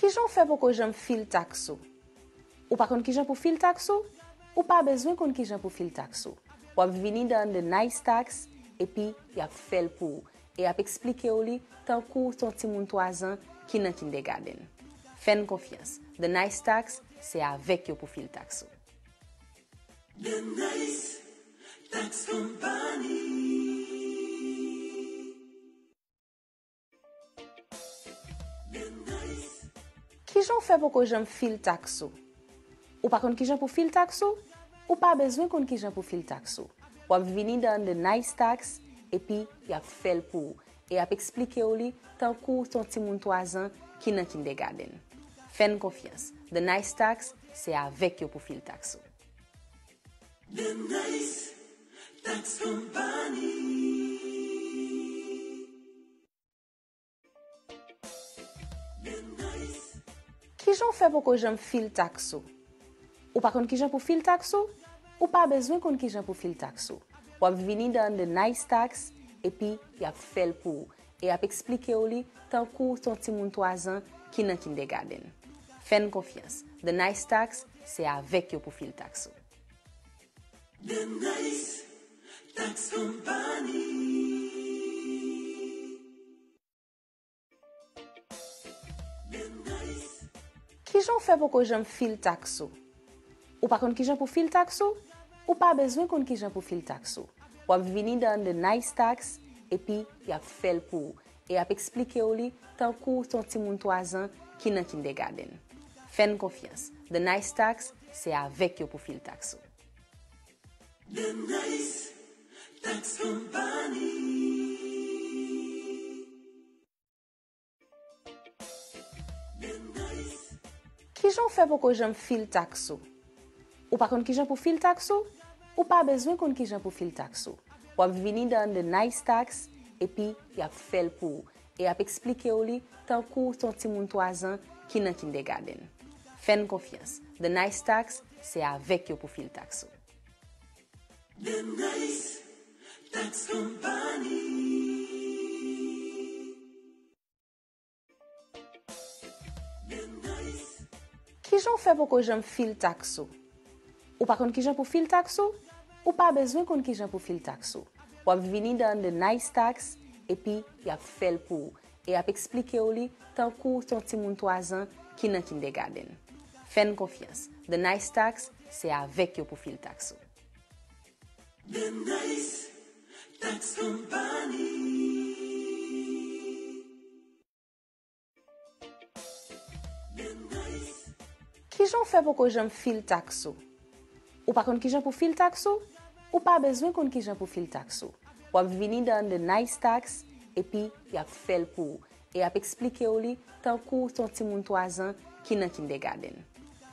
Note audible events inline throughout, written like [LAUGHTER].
Kijon fè pou kon jom fil taksou? Ou pa kon kijon pou fil taksou? Ou pa bezwen kon kijon pou fil taksou? Wap vini dan The Nice Tax epi yap fèl pou e yap eksplike ou li tan kou ton tim moun toazan kinan kin de gaden. Fèn konfians, The Nice Tax se avèk yo pou fil taksou. The Nice Tax Company Ki jan fè pou kon jen fil takso? Ou pa kon ki jan pou fil takso? Ou pa bezwen kon ki jan pou fil takso? Wap vini dan The Nice Tax, epi yap fèl pou. E yap eksplike ou li, tankou ton tim moun toazan, kinan kin degaden. Fèn konfians, The Nice Tax, se avèk yo pou fil takso. The Nice Tax Company Ki jan fè pou kon jen fil takso? Ou pa kon ki jan pou fil takso? Ou pa bezwen kon ki jan pou fil takso? Wap vini dan The Nice Tax, epi yap fèl pou. E yap eksplike ou li, tankou ton tim moun toazan, kinan kin degaden. Fèn konfians, The Nice Tax, se avèk yo pou fil takso. Ki joun fè pou kou joun fil taksou? Ou pa kon ki joun pou fil taksou? Ou pa bezwen kon ki joun pou fil taksou? Wap vini dan The Nice Tax epi yap fèl pou ou. E yap eksplike ou li tan kou ton tim moun toazan ki nan Kindergarten. Fèn konfians. The Nice Tax se avek yo pou fil taksou. The Nice Tax Company Ki joun fè pou kou joun fil taksou? Ou pa kon ki joun pou fil taksou? Ou pa bezwen kon ki joun pou fil taksou? Wap vini dan The Nice Tax epi yap fèl pou ou e yap eksplike ou li tan kou ton ti moun toazan kinan kin de gaden. Fèn konfians, The Nice Tax se avèk yo pou fil taksou. The Nice Tax Company Ki joun fè pou kou joun fil taksou? Ou pa kon ki joun pou fil taksou? Ou pa bezwen kon ki joun pou fil taksou? Wap vini dan The Nice Tax epi yap fèl pou ou e yap eksplike ou li tan kou ton tim moun toazan kinan kin de gaden. Fèn konfians, The Nice Tax se avèk yo pou fil taksou. The Nice Tax Company Ki jan fè pou kou jan fil taksou? Ou pa kon ki jan pou fil taksou? Ou pa bezwen kon ki jan pou fil taksou? Wap vini dan The Nice Tax epi yap fèl pou e yap eksplike ou li tan kou ton timoun toazan kinan kin de gaden.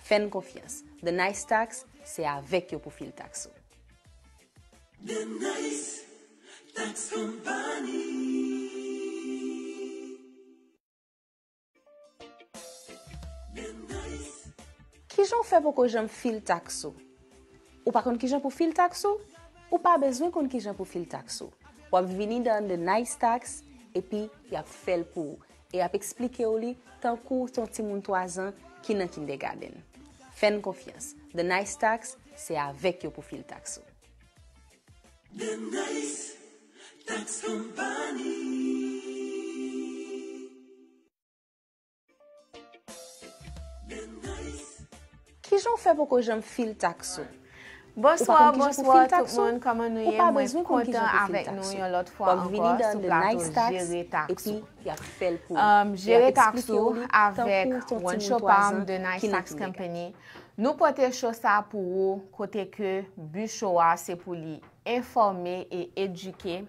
Fèn konfians, The Nice Tax se avèk yo pou fil taksou. Ki joun fè pou kou joun fil taksou? Ou pa kon ki joun pou fil taksou? Ou pa bezwen kon ki joun pou fil taksou? Wap vini dan The Nice Tax epi yap fèl pou e yap eksplike ou li tan kou ton tim moun toazan kin an kin degaden. Fèn konfians, The Nice Tax se avèk yo pou fil taksou. Den Nice Tax Company Ki joun fè pou kou joun fil takso? Bòs wò, bòs wò, tout moun koman nou yè mwen kontan avèk nou yon lot fò anpò sou blantou jere takso. Jere takso avèk wèn chopam Den Nice um, Tax Company. Nou pote chosa pou wò kote ke bu chowa se pou li. informe e eduke,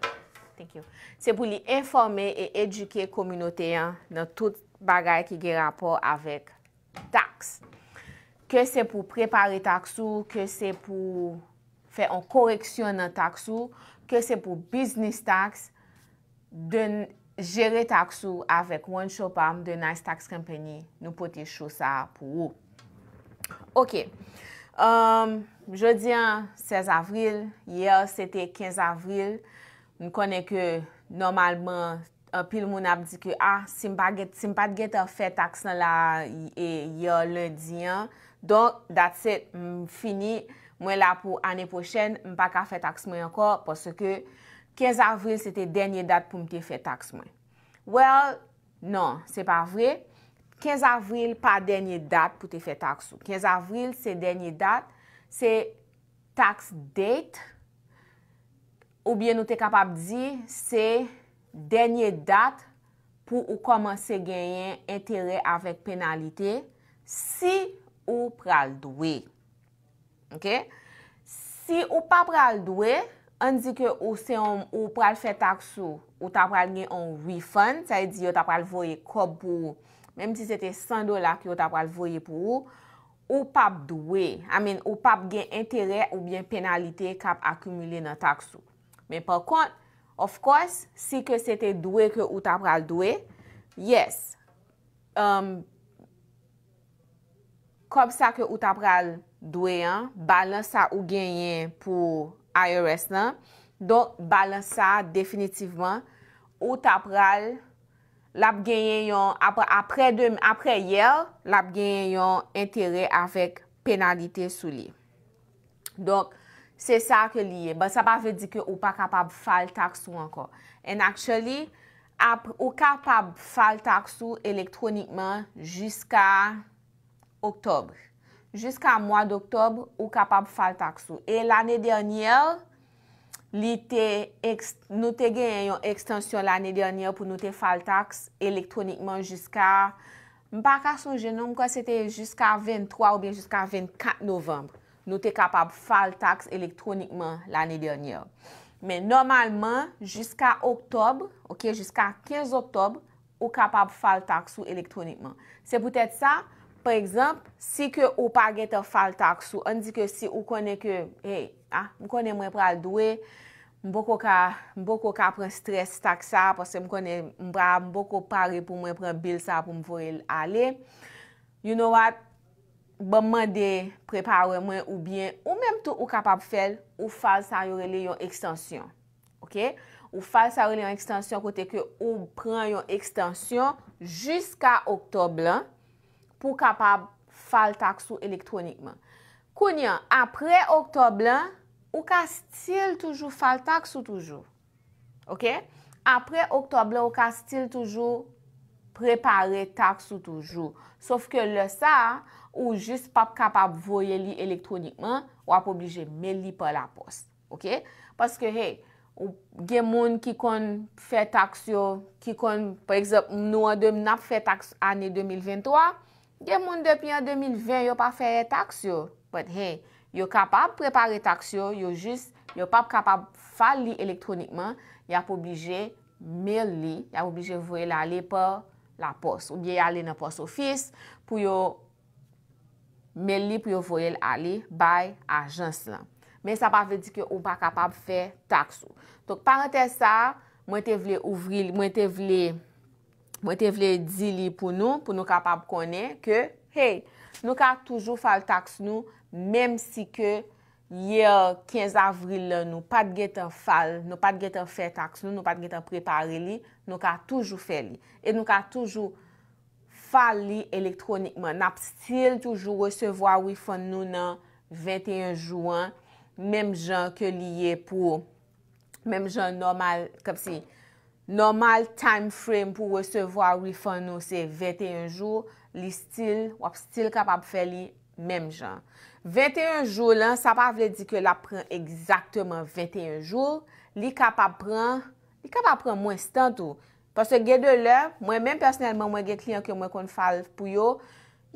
thank you, se pou li informe e eduke kominoteyan nan tout bagay ki ge rapor avèk taks. Ke se pou prepare taksu, ke se pou fè an koreksyon nan taksu, ke se pou business taks, den jere taksu avèk one shop am, den nice taks kampeni, nou poti chou sa pou ou. Ok. Ok. Jodi an, 16 avril. Ye, sete 15 avril. M konen ke normalman, apil moun ap di ke, ah, si m pat get an fè taks nan la ye lundi an. Don, dat set, m fini. Mwen la pou anè pochèn, m pa ka fè taks mwen ankor, poske 15 avril sete denye dat pou m te fè taks mwen. Well, non, se pa vrej. 15 avril pa denye dat pou te fe taksu. 15 avril se denye dat, se tax date, ou bien nou te kapap di, se denye dat pou ou komanse genyen entere avèk penalite si ou pral dwe. Ok? Si ou pa pral dwe, an di ke ou se ou pral fe taksu, ou ta pral genyen yon refund, sa e di yo ta pral voye kop pou ou menm ti se te 100 dola ki ou ta pral voye pou ou, ou pap dwe. Amin, ou pap gen entere ou bien penalite kap akumile nan taksu. Men, pa kont, of course, si ke se te dwe ke ou ta pral dwe, yes, um, kom sa ke ou ta pral dwe, balansa ou genyen pou IRS nan, donk balansa definitivman ou ta pral l ap genyen yon apre apre yel, l ap genyen yon entere avèk penalite sou li. Donk, se sa ke liye. Ben, sa pa ve di ke ou pa kapab fal taksu anko. And actually, ou kapab fal taksu elektronikman jiska oktobre. Jiska mwa d'oktobre, ou kapab fal taksu. Et l anè dernyèl, nou te gen yon ekstansyon l'anè dènyè pou nou te fal taks elektronikman jiska, mpa kason jenom, kwa se te jiska 23 ou bien jiska 24 novembre. Nou te kapab fal taks elektronikman l'anè dènyè. Men normalman, jiska oktob, ok, jiska 15 oktob, ou kapab fal taks ou elektronikman. Se pwetè sa, pwè ekzamp, si ke ou pa gen te fal taks ou, an di ke si ou konè ke, hey, Ah, mwen konen mwen pral dwe, mwen boko ka pre stres tak sa, posen mwen konen mbra mwen boko pari pou mwen pre bil sa pou mwen foye ale. You know what? Baman de prepare mwen ou bien ou menm tou ou kapap fel ou fal sa yorele yon ekstansyon. Ou fal sa yorele yon ekstansyon kote ke ou pran yon ekstansyon jiska oktob lan pou kapap fal tak su elektronikman. Kounen, apre oktob lan, Ou ka stil toujou fal taks ou toujou? Ok? Apre oktob le, ou ka stil toujou prepare taks ou toujou? Sof ke le sa, ou jist pap kapap voye li elektronikman, wap oblije men li pa la post. Ok? Paske, hey, ou gen moun ki kon fè taks yo, ki kon, prezep, nou adem nap fè taks ane 2023, gen moun depi an 2020 yo pa fè taks yo. Pat, hey, Yo kapab prepare taksyo, yo jist, yo pap kapab fa li elektronikman, ya pou obligye mel li, ya pou obligye voye li ale pa la pos. Ou biye ale nan pos ofis pou yo mel li pou yo voye li ale bay ajans lan. Men sa pa ve di ki yo ou pa kapab fe taksyo. Tok parente sa, mwen te vle ouvri, mwen te vle, mwen te vle di li pou nou, pou nou kapab konen ke, hey! Nou ka toujou fal taks nou, mem si ke yè 15 avril lè, nou pat getan fal, nou pat getan fe taks nou, nou pat getan prepare li, nou ka toujou fel li. E nou ka toujou fal li elektronikman, nap stil toujou resevo a wifan nou nan 21 jouan, mem jan ke li ye pou, mem jan normal, kap si, normal time frame pou resevo a wifan nou se 21 jouan, li stil, wap stil kapap fe li, mem jan. 21 jou lan, sa pa vle di ke la pren ekzakteman 21 jou, li kapap pren, li kapap pren mwen stantou. Pase gede le, mwen men personelman mwen gen klien ke mwen kon fal pou yo,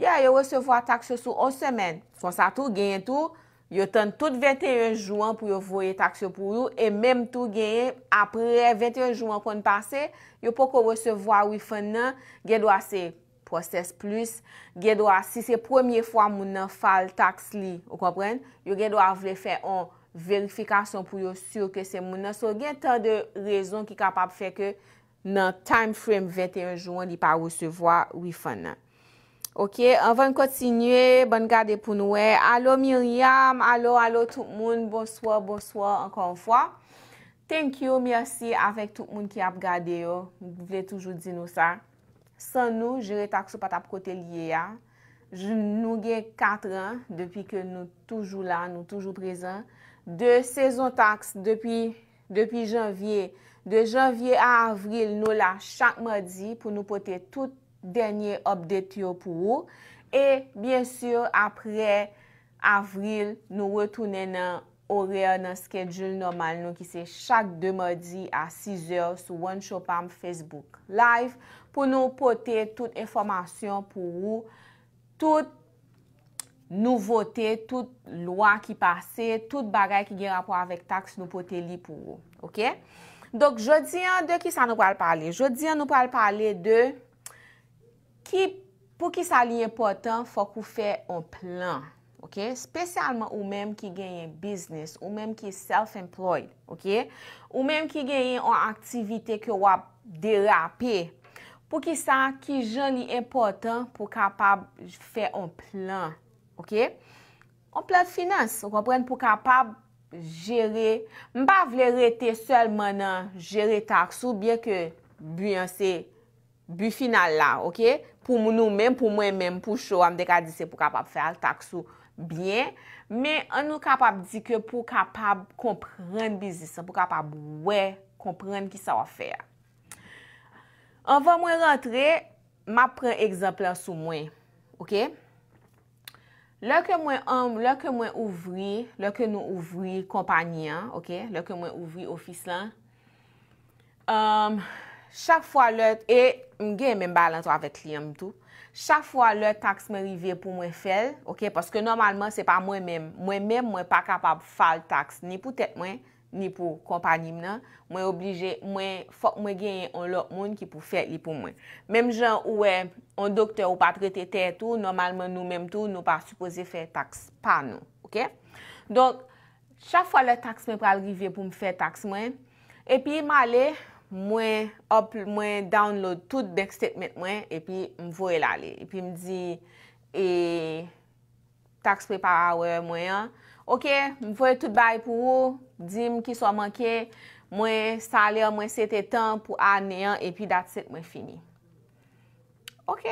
ya yo resevo a takse sou 11 semen. Fonsa tou, genye tou, yo ton tout 21 jouan pou yo voye takse pou yo, e mem tou genye apre 21 jouan kon pase, yo poko resevo a wifan nan, gede wasey. proses plus, gen do a, si se premier fwa moun nan fal taks li, ou kompren, yo gen do a vle fwe an verifikasyon pou yo sur ke se moun nan, so gen tan de rezon ki kapap fwe ke nan time frame 21 jouan li pa wose vwa, wifan nan. Ok, anvan kontinye, bon gade pou noue, alo Miriam, alo, alo tout moun, bon swa, bon swa, ankon fwa. Thank you, merci, avek tout moun ki ap gade yo, vle toujou di nou sa. San nou, jere taksou pat ap kote liye ya. Nou gen 4 an depi ke nou toujou la, nou toujou prezant. De sezon taks, depi janvye, de janvye a avril, nou la chak madi pou nou pote tout denye obdet yo pou ou. E, bien sur, apre avril, nou wetounen nan avril. ou re an an skedjul normal nou ki se chak demadi a 6 eur sou wan chopam Facebook Live pou nou pote tout informasyon pou ou, tout nouvote, tout lwa ki pase, tout bagay ki gen rapor avek taks nou pote li pou ou. Donk, jodi an de ki sa nou pwale pale? Jodi an nou pwale pale de pou ki sa li important, fok ou fe un plan. Ok, spesyalman ou menm ki genyen business, ou menm ki self-employed, ok, ou menm ki genyen an aktivite ke wap derape, pou ki sa ki jen li important pou kapab fè an plan, ok, an plan finans, ou kompren pou kapab jere, mba vle rete sel manan jere taksou, bie ke byan se by final la, ok, pou mounou menm, pou mwen menm, pou chou, amdeka di se pou kapab fè al taksou, ok. Bien, men an nou kapab di ke pou kapab komprenn bizisa, pou kapab wè komprenn ki sa wè fè. An va mwen rentre, ma pren ekzemplar sou mwen, ok? Lè ke mwen om, lè ke mwen ouvri, lè ke nou ouvri kompanyan, ok? Lè ke mwen ouvri ofis lan, chak fwa lè, e, mge men balan to avèk liyam tout. Cha fwa le tax me rive pou mwen fel, ok, paske normalman se pa mwen men, mwen men mwen pa kapab fal tax, ni pou tet mwen, ni pou kompani mnen, mwen oblije, mwen fok mwen genye an lok moun ki pou fel li pou mwen. Mem jan ou e, an doktor ou pa trete ter tou, normalman nou menm tou, nou pa supose fel tax pa nou, ok. Donk, cha fwa le tax me pral rive pou mwen fel tax mwen, e pi ma le... mwen upload, mwen download tout backstatement mwen, epi e, mwen voye lale. Epi mwen di, eee, tax preparer mwen, ok, mwen voye tout bay pou ou, di mwen ki sou a manke, mwen sale, mwen sete tan pou a neyan, epi dat set mwen fini. Ok.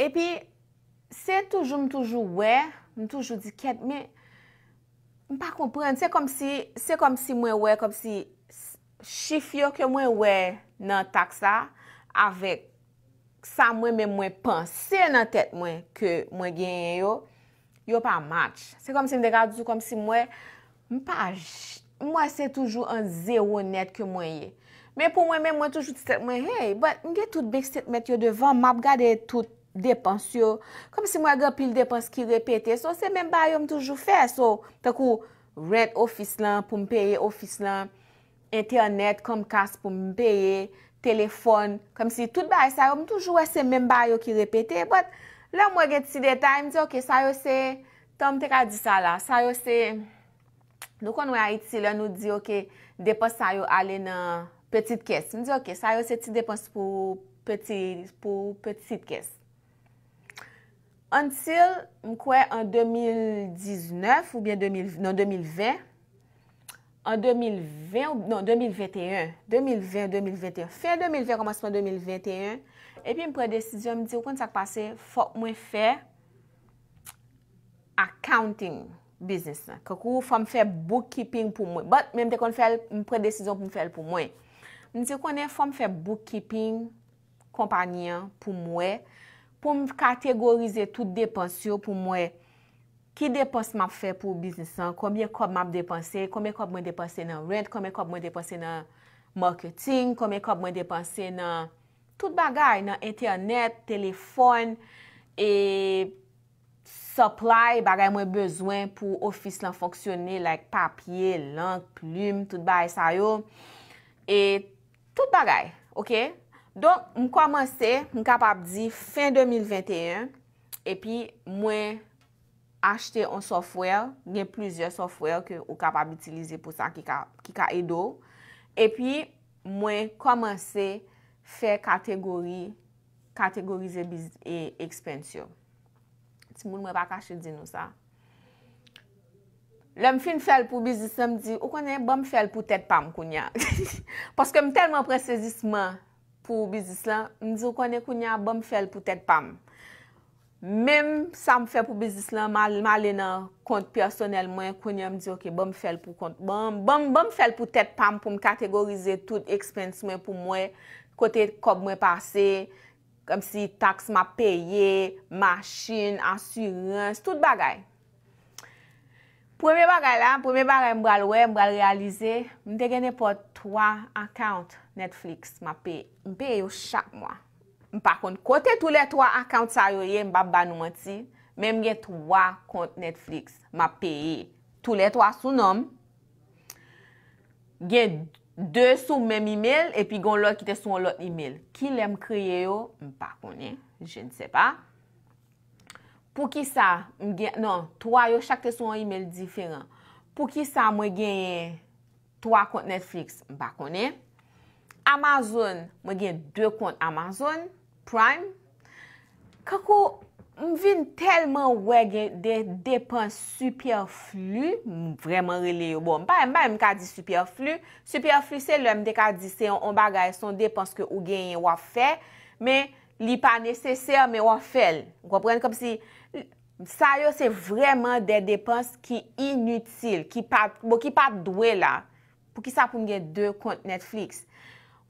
Epi, se toujou mwen toujou we, mwen toujou di ket, mwen mwen pa kompren, se kom si, se kom si mwen we, kom si, Chif yo ke mwen wè nan taksa avèk sa mwen men mwen pansè nan tèt mwen ke mwen genye yo, yo pa match. Se kom si m dekade sou kom si mwen, m pa ajit. Mwen se toujou an zè wè net ke mwen ye. Men pou mwen men mwen toujou tèt mwen, hey, mwen gen tout bèk stèt mèt yo devan, m ap gade tout depans yo. Kom si mwen gè pil depans ki repete, so se men ba yo m toujou fè, so takou rent ofis lan pou m peye ofis lan. internet, kom kas pou m beye, telefon, kom si tout baye sayo, m toujou wese men baye yo ki repete, but, la m wage ti de ta, m diyo, ok, sayo se, tom te ka di sa la, sayo se, nou kon way a iti, la nou diyo, ok, depos sayo ale nan petit kes, m diyo, ok, sayo se ti depos pou petit, pou petit kes. Until, m kwe, an 2019, ou bien 2020, nan 2020, an 2020, nan 2021, 2020, 2021, fè 2020, komansman 2021, epi m pre-desisyon, m diyo kon sa k pase, fòk mwen fè accounting business nan, kakou fòk m fè bookkeeping pou mwen, bot, men m te kon fè l, m pre-desisyon pou m fè l pou mwen. M diyo konè fòk m fè bookkeeping, kompanyan pou mwen, pou m kategorize tout depensyon pou mwen, ki depos map fe pou bisnis an, komye kop map depanse, komye kop mwen depanse nan rent, komye kop mwen depanse nan marketing, komye kop mwen depanse nan tout bagay, nan internet, telefon, supply, bagay mwen bezwen pou ofis lan foksyone, papye, lank, plume, tout bagay sayo, et tout bagay, ok? Donk, mwen komanse, mwen kapap di fin 2021, epi mwen achete an software, gen plizye software ke ou kapab itilize pou sa ki ka edo. E pi, mwen komanse fe kategori, kategorize bizis e ekspensyon. Ti moun mwen pa kache di nou sa. Le m fin fel pou bizis la m di, ou konen bom fel pou tet pam koun ya? [LAUGHS] Paske m telman presezisman pou bizis la, m di ou konen koun ya bom fel pou tet pam? Mem sa m fè pou bizis la, ma lè nan kont personel mwen, konye m diyo ki ba m fèl pou kont, ba m fèl pou tèt pam pou m kategorize tout ekspens mwen pou mwen, kote kop mwen pase, kom si taks ma peye, masyin, asyren, tout bagay. Prome bagay la, prome bagay m bral wè, m bral realize, m de genè po 3 akant Netflix ma peye, m peye yo chak mwa. Mpa kon, kote tou letwa akant sa yo ye mba banou an ti, men mge tou wa kont Netflix. Ma peye, tou letwa sou nom, gen 2 sou men email, epi gon lor ki te sou lor email. Ki lem kriye yo, mpa kon, eh? je nse pa. Pou ki sa, mge, non, tou wa yo chak te sou an email diferan. Pou ki sa, mwen gen 3 kont Netflix, mpa kon, eh? Amazon, mwen gen 2 kont Amazon, prime, kako m vin telman we gen de depans superflu, m vreman rele yo bon, m pa m ba m ka di superflu, superflu se lèm de ka di se yon on bagay son depans ke ou gen yon wafè, men li pa nesesèr men wafèl, wapren kom si sa yo se vreman de depans ki inutil, ki pat bon, dwe la, pou ki sa pou m gen de kont Netflix.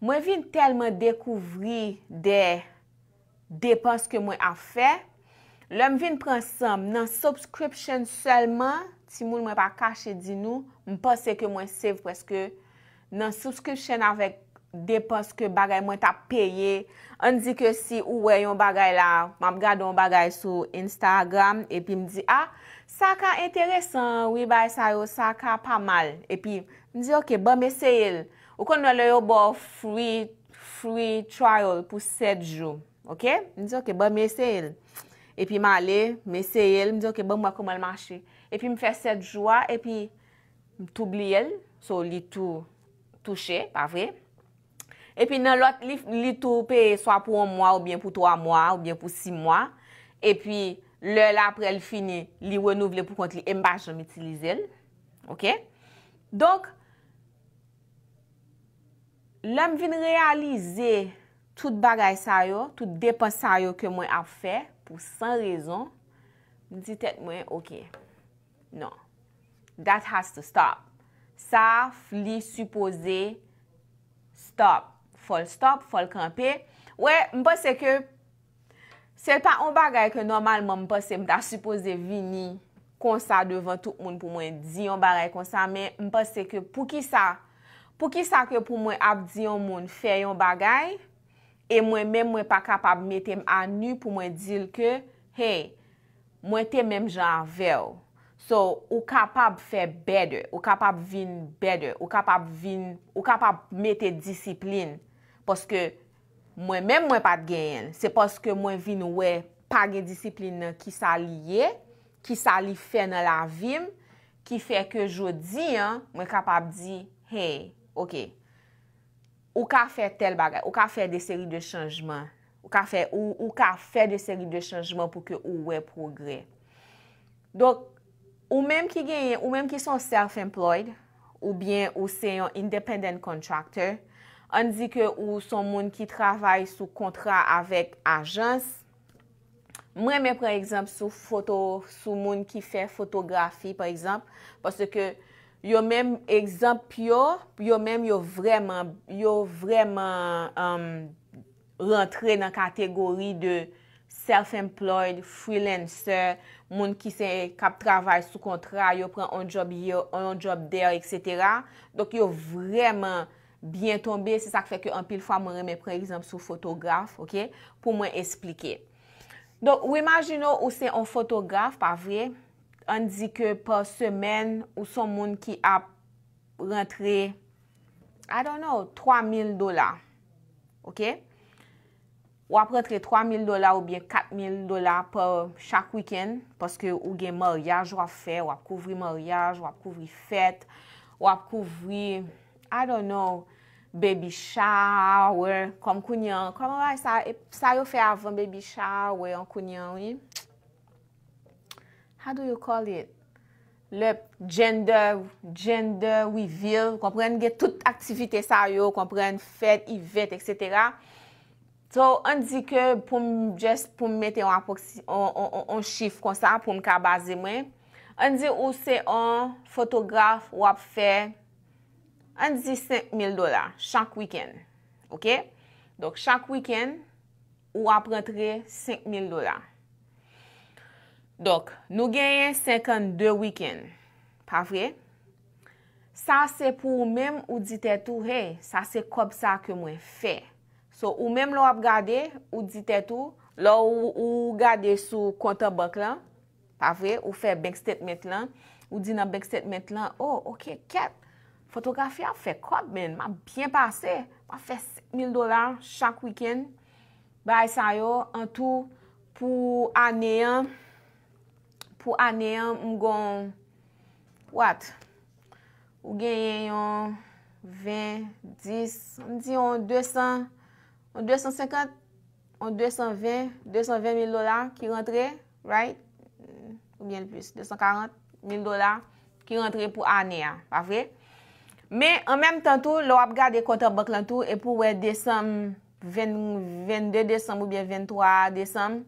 M w vin telman dekouvri de de pos ke mwen a fe. Le m vin pran som nan subscription selman, si moun mwen pa kache di nou, m pos se ke mwen save preske nan subscription avèk de pos ke bagay mwen ta peye. An di ke si ouwe yon bagay la, m ap gado yon bagay sou Instagram, epi m di, a, ah, sa ka enteresan, wibay sa yo, sa ka pa mal. Epi, m di, ok, ba bon, m esey el. Ou kon nou le yo bo free free trial pou 7 jou. Ok? Mwen diyo ke bon mwen seye el. Epi man le, mwen seye el, mwen diyo ke bon mwen koman manche. Epi mwen fè set joua, epi mwen toubli el, sou li tou touche, pa vre. Epi nan lot, li toupe, swa pou 1 mwa ou bien pou 3 mwa ou bien pou 6 mwa. Epi lèl apre el fini, li wè nou vle pou konti, e mba jom itilize el. Ok? Donk, lèm vin realize tout bagay sa yo, tout depan sa yo ke mwen ap fe, pou san rezon, di tek mwen, ok, non. That has to stop. Sa, fli, supose, stop. Fol stop, fol kampe. Mwen mpase ke, se pa on bagay ke normalman mpase, mta supose vini, konsa devan tout moun pou mwen di yon bagay konsa, men mpase ke pou ki sa, pou ki sa ke pou mwen ap di yon moun fe yon bagay, E mwen men mwen pa kapab metem anu pou mwen dil ke, hey, mwen te menm janvel. So, ou kapab fe beder, ou kapab vin beder, ou kapab metet disiplin, poske mwen men mwen pat genyen, se poske mwen vin we paget disiplin nan ki sa li ye, ki sa li fe nan la vim, ki fe ke jodi, mwen kapab di, hey, oké. Ou ka fè tel bagay, ou ka fè de seri de chanjman, ou ka fè de seri de chanjman pou ke ou wè progrè. Dok, ou mèm ki genye, ou mèm ki son self-employed, ou bèm ou se yon independent contractor, an di ke ou son moun ki travay sou kontra avèk ajans, mèm mè pre ekzamp sou foto, sou moun ki fè fotografi pre ekzamp, parce ke... Yo menm ekzamp yo, yo menm yo vreman, yo vreman um, rentre nan kategori de self-employed, freelancer, moun ki se kap travay sou kontra, yo pren on job yo, on job der, etc. Dok yo vreman bien tombe, se sa ke feke an pil fwa moun reme pren ekzamp sou fotografe, ok, pou mwen esplike. Dok ou imagino ou se on fotografe, pa vreye. An di ke pa semen ou son moun ki ap rentre, I don't know, 3,000 dola. Ok? Wap rentre 3,000 dola ou bien 4,000 dola pa chak wiken. Paske ou gen maryaj wap fe, wap kouvri maryaj, wap kouvri fet, wap kouvri, I don't know, baby shower, kom kounyan. Sa yo fe avan baby shower, wè, an kounyan, wè. How do you call it? Le gender reveal, kompren, ge tout aktivite sa yo, kompren, fèd, yvet, etc. So, an di ke poum jes poum mette wap on chif kon sa poum ka baze mwen. An di ou se an, fotografe wap fè, an di 5 mil dola, chak wikend. Ok? Dok chak wikend, wap rentre 5 mil dola. Dok, nou genyen 52 wikend. Pa vre? Sa se pou ou menm ou di tetou, hey, sa se kob sa ke mwen fe. So, ou menm lò ap gade, ou di tetou, lò ou gade sou konta bak lan, pa vre? Ou fe bank statement lan, ou di nan bank statement lan, oh, ok, ket. Fotografi ap fe kob menm, ap bien pase. A fe 7000 dolar chak wikend. Bay sa yo, an tou pou aneyan. pou aneyan mgon wat? Ou genyen yon 20, 10, mdi yon 200, 250, 220, 220 mil dola ki rentre, right? Ou bien l plus, 240 mil dola ki rentre pou aneyan, pa vre? Me, an menm tan tou, l wap gade kontan bak lan tou, e pou wey desam, 22 desam ou bien 23 desam,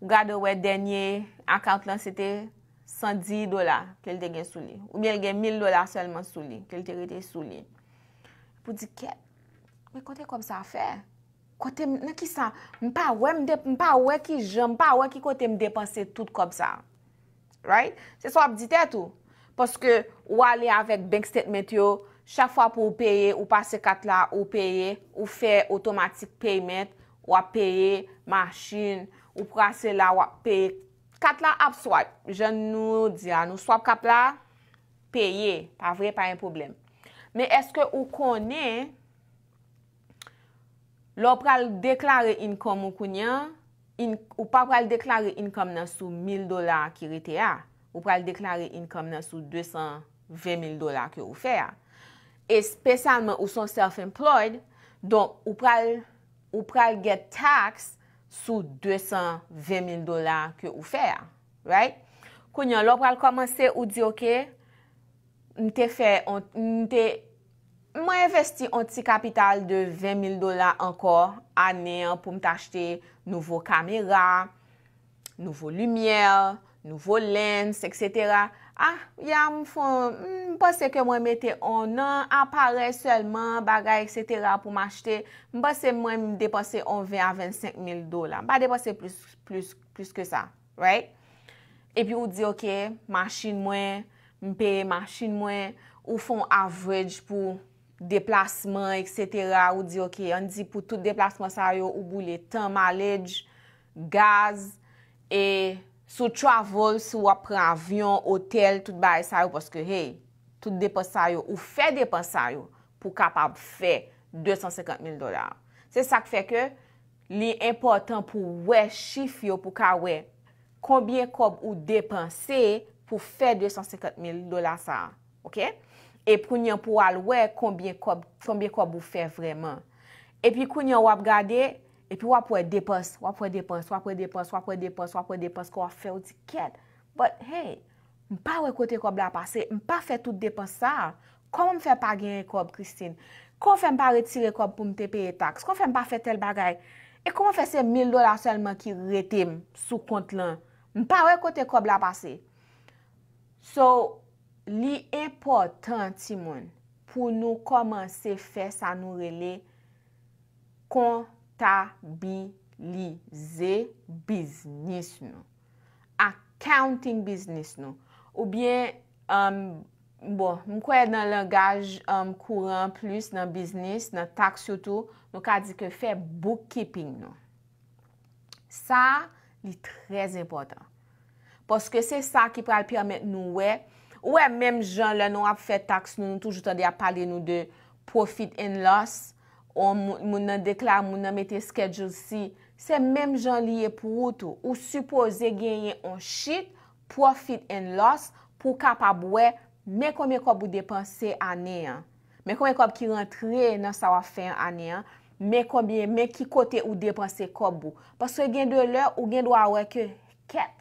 Ou gade we denye akant lan sete 110 dola ke li te gen souli. Ou mi gen 1000 dola selman souli, ke li te rete souli. Pou di ke, we kote kom sa fe? Kote, ne ki sa, mpa we ki jen, mpa we ki kote mdepanse tout kom sa. Right? Se so ap di tet ou. Poske ou ale avèk bank statement yo, chafwa pou ou peye, ou pase kat la, ou peye, ou fe otomatik peymet, ou ap peye, maschin, ou prase la wap peye. Kat la ap swap, jan nou diyan, nou swap kap la, peye, pa vre pa yon problem. Me eske ou konen, lop pral deklare income ou konyen, ou pa pral deklare income nan sou 1000 dolar ki rete ya, ou pral deklare income nan sou 220 000 dolar ki ou fe ya. E spesalman ou son self-employed, don ou pral get taxed, sou 220.000 dola ke ou fè a. Right? Koun yon lop pral komanse ou di yo ke, mwen te fè, mwen te, mwen investi an ti kapital de 20.000 dola anko, anè, pou mwen t'achete nouvo kamera, nouvo lumiè, nouvo lens, etc., Ah, ya mwen fon, mwen pas se ke mwen mette on nan, apare selman, bagay, et cetera, pou m'achete, mwen pas se mwen mwen depase on 20 a 25 mil dola. Mwen pas depase plus ke sa, right? E pi ou di, ok, machin mwen, mwen peye machin mwen, ou fon avrej pou deplasman, et cetera, ou di, ok, an di pou tout deplasman sa yo, ou bou le tan maledj, gaz, e... Sou travel, sou wap pre avyon, otel, tout baye sa yo pwoske hey, tout depan sa yo ou fe depan sa yo pou kapap fe 250,000 dolar. Se sak fe ke li important pou we chif yo pou ka we konbyen kob ou depanse pou fe 250,000 dolar sa. Ok? E pou nyon pou al we konbyen kob ou fe vreman. E pi pou nyon wap gade... E pi wap wè depos, wap wè depos, wap wè depos, wap wè depos, wap wè depos, wap wè depos, kwa wè fè ou di kèd. But hey, m pa wè kote kob la pase, m pa fè tout depos sa, kwa m fè pa gen rekob, Christine? Kwa m fè m pa retire kob pou m tepe etak? Kwa m fè m pa fè tel bagay? E kwa m fè se mil dola selman ki rete m sou kont lan? M pa wè kote kob la pase? So, li e potant, timon, pou nou koman se fè sa nou rele, kon... Stabilize biznis nou. Accounting biznis nou. Ou bien, um, bon, mkwè nan langaj kouran um, plus nan biznis, nan taks yotou, nou ka di ke fè bookkeeping nou. Sa li trez important. Poske se sa ki pral pya met nou wè. Ou wè menm jan lè nou ap fè taks nou, nou toujou tande ap pale nou de profit and loss. ou moun nan deklar, moun nan mette schedule si, se menm jan liye pou ou tou. Ou suppose genye an shit, profit and loss, pou kapab we, men komey kop ou depanse ane an. Men komey kop ki rentre nan sa wafen ane an, men kote ou depanse kop ou. Paske gen de lè ou gen de wawè ke ket.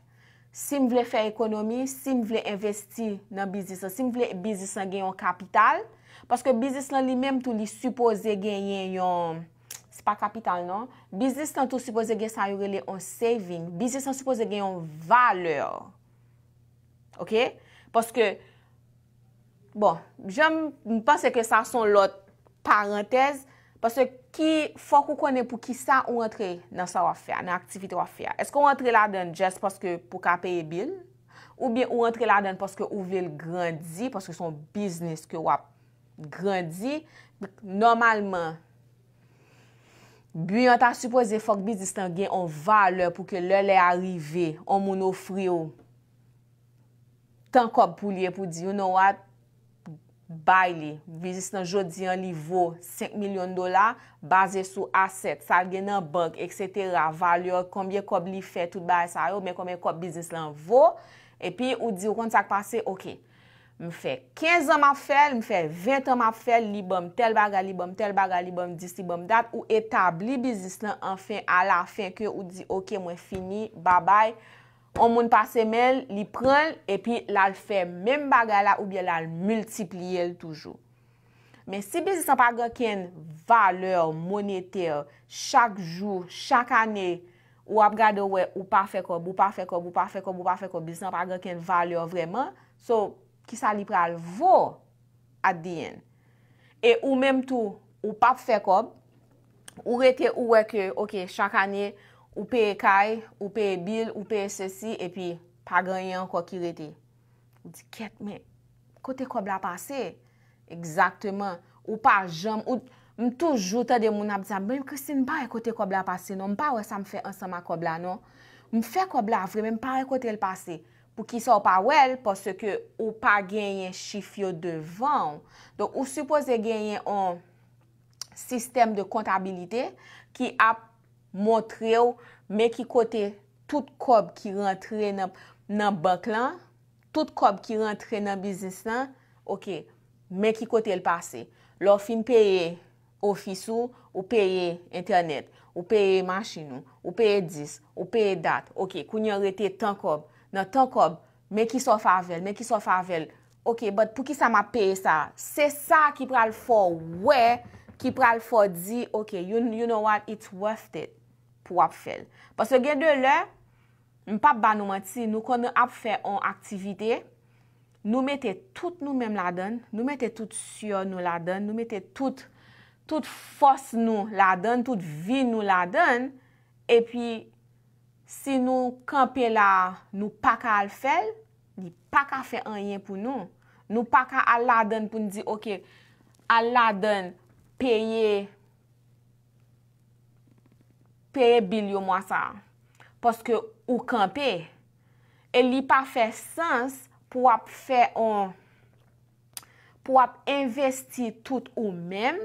Si m vle fè ekonomi, si m vle investi nan bizisan, si m vle bizisan genye an kapital, Paske bizis lan li menm tou li suppose gen yon... Se pa kapital nan? Bizis lan tou suppose gen sa yore li yon saving. Bizis lan suppose gen yon valeur. Ok? Paske... Bon, jom mpase ke sa son lot parentez. Paske ki fok ou konen pou ki sa ou rentre nan sa wafè, nan aktivite wafè. Eske ou rentre la den jes paske pou ka peye bil? Ou bien ou rentre la den paske ou vil grandi? Paske son biznis ki wap... Grandi, normalman, bu yon tan supoze fok bizis tan gen yon vale pou ke lè lè arrive, yon moun ou fri ou, tan kop pou liye pou di, you know what, bay li, bizis tan jodi an li vo, 5 milyon dola, baze sou aset, sal gen nan bank, et cetera, value, konbye kop li fe, tout bay sa yo, men konbye kop bizis lan vo, epi ou di, ou kont sak pase, ok. Mfe 15 an ap fel, mfe 20 an ap fel, li bom tel baga, li bom tel baga, li bom dis, li bom dat, ou etabli bizis nan anfen ala anfen ke ou di, ok, mwen fini, babay, on moun pase men, li pren, epi lal fe men baga la ou bi lal multiplye l toujou. Men si bizis nan pa ge ken valeur monete, chak jou, chak ane, ou ap gade we, ou pa fe kob, ou pa fe kob, ou pa fe kob, ou pa fe kob, bizis nan pa ge ken valeur vreman, so... ki sa li pral vò ad diyen. E ou mèm tou, ou pap fè kob, ou rete ou weke, ok, chak anye, ou peye kay, ou peye bil, ou peye sèsi, epi pa ganyan kwa ki rete. Ou di ket mè, kote kob la pase. Eksaktèman, ou pa jom, ou m toujouta de moun ap diyan, ah, m kresin pa e kote kob la pase, non? m pa wè sa m fè ansama kob la, non? m fè kob la vremen, m pa e kote l pase. pou ki sa ou pa wel, pou se ke ou pa genyen chif yo devan. Donk, ou suppose genyen an sistem de kontabilite ki ap montre ou men ki kote tout kob ki rentre nan bank lan, tout kob ki rentre nan bizis lan, ok, men ki kote l'pase. Lò fin peye ofisou, ou peye internet, ou peye machinou, ou peye dis, ou peye dat, ok, kou nyo rete tan kob, nan tokob, men ki so favel, men ki so favel, okey, but pou ki sa ma peye sa, se sa ki pral fo we, ki pral fo di, okey, you know what, it's worth it pou ap fel. Pase gen de le, mpap ba nou mati, nou kon nou ap fel an aktivite, nou mette tout nou mem la den, nou mette tout syon nou la den, nou mette tout fos nou la den, tout vi nou la den, epi, Si nou kampe la, nou pa ka al fel, li pa ka fe an yen pou nou. Nou pa ka al laden pou nou di, ok, al laden, peye, peye bil yo mwa sa. Poske ou kampe, e li pa fe sens pou ap fe an, pou ap investi tout ou men,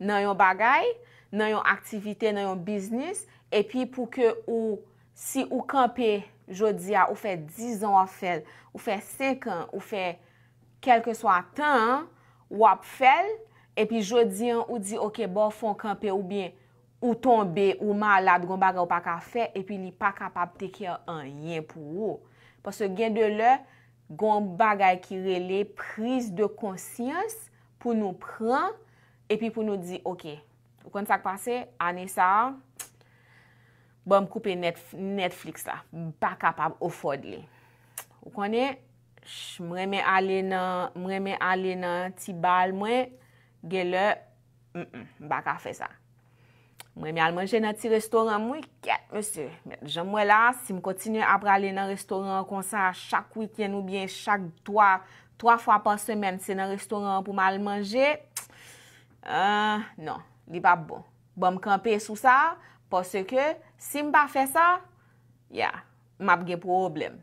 nan yon bagay, nan yon aktivite, nan yon biznis, epi pou ke ou Si ou kampe, jodi ya, ou fe 10 an wap fel, ou fe 5 an, ou fe kelke swa tan, wap fel, epi jodi an ou di, ok, bo, fon kampe ou bin, ou tombe, ou malade, gom bagay ou pa ka fe, epi ni pa kapap teke an yin pou ou. Pase gen de le, gom bagay kirele, priz de konsyans pou nou pran, epi pou nou di, ok, ou kon sa kpase, ane sa a? ba m koupe Netflix la. M pa kapab ofod li. Ou konen, m reme ale nan ti bal mwen, gela, mm, mm, m baka fe sa. M reme ale manje nan ti restoran mwen, ket mese. Met jom mwen la, si m kontinu apre ale nan restoran konsan, chak wikjen ou bien, chak toa, toa fwa pa semen, se nan restoran pou mal manje, euh, non, li pa bon. Ba m kampe sou sa, pose ke Sim ba fè sa, ya, map gen problem.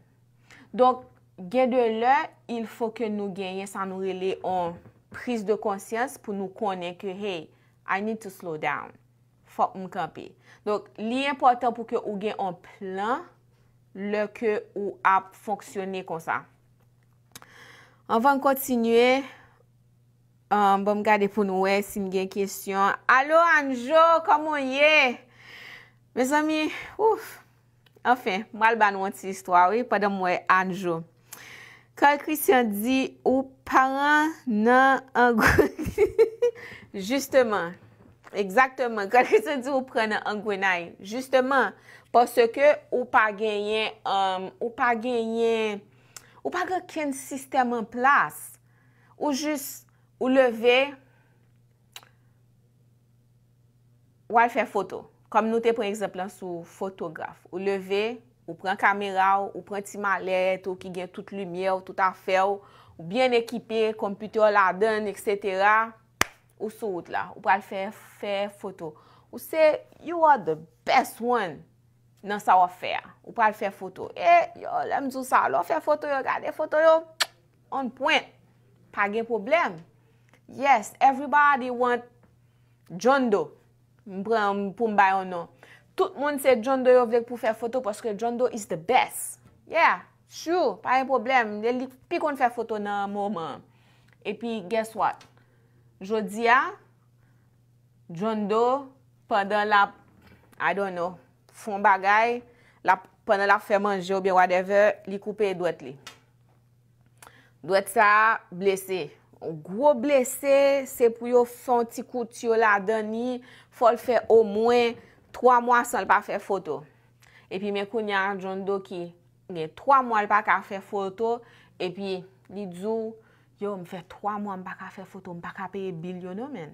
Donk gen de lè, il fò ke nou gen yè san nou rele yon pris de konsyans pou nou konen ke hey, I need to slow down. Fòk m kon pi. Donk li yon portan pou ke ou gen yon plan lè ke ou ap fòksyonè kon sa. An van kontinye, um, bom gade pou nou wè sin gen kesyon. Alo Anjou, komon ye? Mes ami, ouf, anfen, mal banwant si istwa, wè, padan mwè anjou. Kal Christian di, ou paran nan an gwenay. [LAUGHS] Justeman, exacteman, kal Christian di ou paran nan an gwenay. Justeman, pwase ke ou pa genyen, ou pa genyen, ou pa genyen ken sistem an plas, ou jist, ou leve, ou leve, wè fè foto. Kom nou te pren eksepla sou fotograf. Ou leve, ou pren kamera, ou pren ti malet, ou ki gen tout lumiye, ou tout afer, ou bien ekipe, komputer la den, etc. Ou sou wout la. Ou pral fè fè foto. Ou se, you are the best one nan sa wò fè. Ou pral fè foto. E, yo, lèm djou sa, lò fè foto yo, gade foto yo, on point. Pa gen problem. Yes, everybody want jondo. Mpran pou mbayon nou. Tout moun se John Doe yo vlek pou fè foto pwoske John Doe is the best. Yeah, sure, pa yon problem. Li pikoun fè foto nan mouman. E pi, guess what? Jodi a, John Doe, pandan la, I don't know, fon bagay, pandan la fè manje ou bi whatever, li koupe yon dwet li. Dwet sa, blese. Gwo blese, se pou yo fon ti kout yo la deni, fò l fè o mwen 3 mwa san l pa fè foto. E pi mè kounyan John Doe ki gen 3 mwa l pa ka fè foto, e pi li dzou, yo m fè 3 mwa m pa ka fè foto, m pa ka peye bil yo nou men.